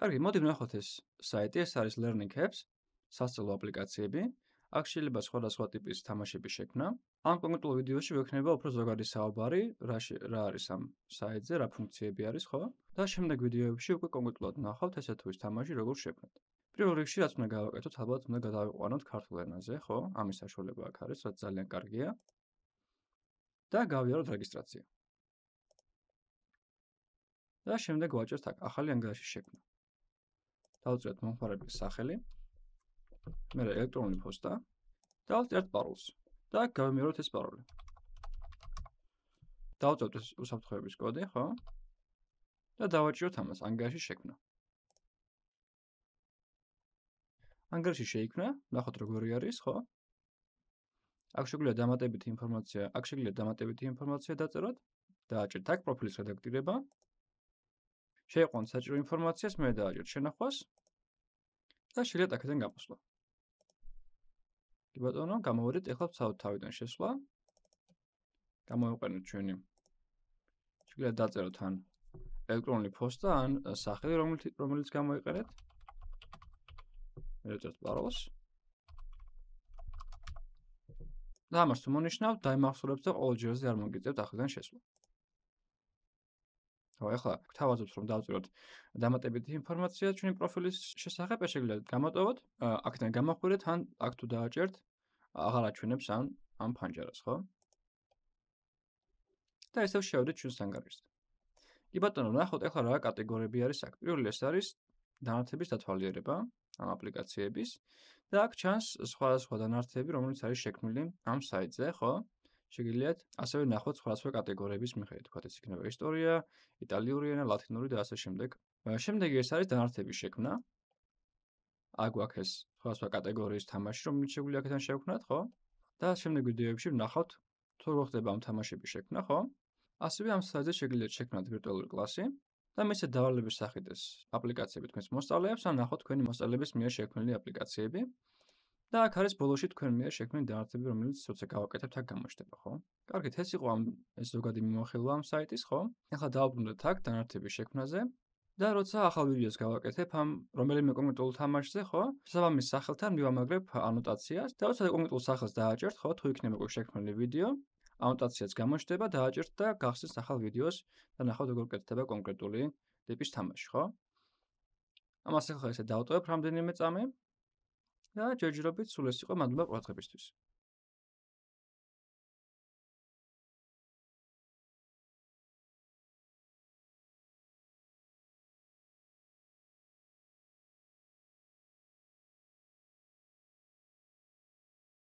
კარგი, მოდი ვნახოთ ეს საიტი, ეს არის Learning Apps, სასწავლო აპლიკაციები. აქ შეიძლება სხვადასხვა ტიპის თამაშები შექმნა. ამ კონკრეტულ ვიდეოში ვექნება უფრო ზოგადი საუბარი, რა რა არის ამ საიტზე, რა ფუნქციები არის, ხო? და შემდეგ ვიდეოებში უკვე კონკრეტულად ნახავთ ესე თუ ის თამაში როგორ შექმნათ. პირველ რიგში რაც უნდა გავაკეთოთ, ალბათ უნდა გადავიყვანოთ ქართულ ენაზე, ხო? ამის საშუალება აქ არის, რაც ძალიან კარგია. და გავიაროთ რეგისტრაცია. და შემდეგ ვაჭერთ აქ ახალი ანგარიში შექმნა. დავწერთ მომხმარებლის სახელი. მე ელექტრონული ფოსტა. დავწერთ პაროლს და გამომიროთ ეს პაროლი. დავწერთ ეს უსაფრთხოების კოდი, ხო? და დავაჭიროთ ამას ანგარიში შექმნა. ანგარიში შექმნა, ნახოთ როგორი არის, ხო? აქ შეგვიძლია დამატებითი ინფორმაცია, აქ შეგვიძლია დამატებითი ინფორმაცია დაწეროთ. დააჭერთ აქ პროფილის რედაქტირება შეიყვანოთ საჭირო ინფორმაციას მე დააჯერ შენახვას და შეიძლება აქედან გამოსვლა. კი ბატონო, გამოვიდეთ ახლა თავიდან შესვლა. გამოვიყენოთ ჩვენი შეიძლება დაწეროთ ან ელექტრონული ფოსტა ან სახელი რომელიც რომელიც გამოიყენეთ. მე დაწერთ პაროლს. და ამას თუ მონიშნავ, დაიმახსოვრებს და ყოველ ჯერზე არ მოგიწევთ ახლიდან შესვლა. ხო ახლა გთავაზობთ რომ დავწეროთ დამატებითი ინფორმაცია ჩვენი პროფილის შესახებ, შეგვიძლია გამატოვოთ, აქედან გამახვირეთ ან აქ თუ დააჭერთ აღარაჩვენებს ან ამ პანჯარას, ხო? და ისევ შევდეთ ჩვენს ანგარიშს. კი ბატონო, ნახოთ ახლა რა კატეგორიები არის აქ. პირველი ეს არის დანარჩების დათვალიერება ამ აპლიკაციების და აქ ჩანს სხვადასხვა დანარჩები, რომელიც არის შექმნილი ამ საიტზე, ხო? შეგიძლიათ ასევე ნახოთ სხვადასხვა კატეგორიების მიხედვით. თქვათ ეს იქნება ისტორია, იტალიური ენა, ლათინური და ასე შემდეგ. შემდეგ ეს არის დანარჩენი შექმნა. აგვაქეს სხვადასხვა კატეგორიის თამაში, რომელიც შეგვიძლია აქედან შევქნათ, ხო? და შემდეგ ვიდეოებში ნახავთ თუ როგორ ხდება ამ თამაშების შექმნა, ხო? ასევე ამ საიტზე შეგიძლია შექმნათ ვირტუალური კლასი და მისი დავალების სახით ეს აპლიკაციები თქვენს მოსწავლეებს ან ნახოთ თქვენი მოსწავლეების მიერ შექმნილი აპლიკაციები. და აქ არის ბოლოსში თქვენ მიერ შექმნილი დაარსები, რომელიც ცოტა გავაკეთებთ აქ გამოჩნდება, ხო? კარგი, ეს იყო ამ ეს ზოგადი მიმოხილვა ამ საიტის, ხო? ახლა დააბრუნდეთ აქ დაარსების შექმნაზე და როცა ახალ ვიდეოს გავაკეთებ ამ რომელიმე კონკრეტულ თამაშზე, ხო? შესაბამის სახელთან მივამაგრებ ანოტაციას და როცა კონკრეტულ სახელს დააჭერთ, ხო, თუ იქნება როგორ შექმნილი ვიდეო, ანოტაციაც გამოჩნდება, დააჭერთ და გახსნით ახალ ვიდეოს და ნახავთ როგორ კეთდება კონკრეტული ტიპის თამაში, ხო? ამას ახლა ესე დავტოვებ რამდენიმე წამი და ჯერჯერობით სულ ეს იყო მადლობა ყურადღებისთვის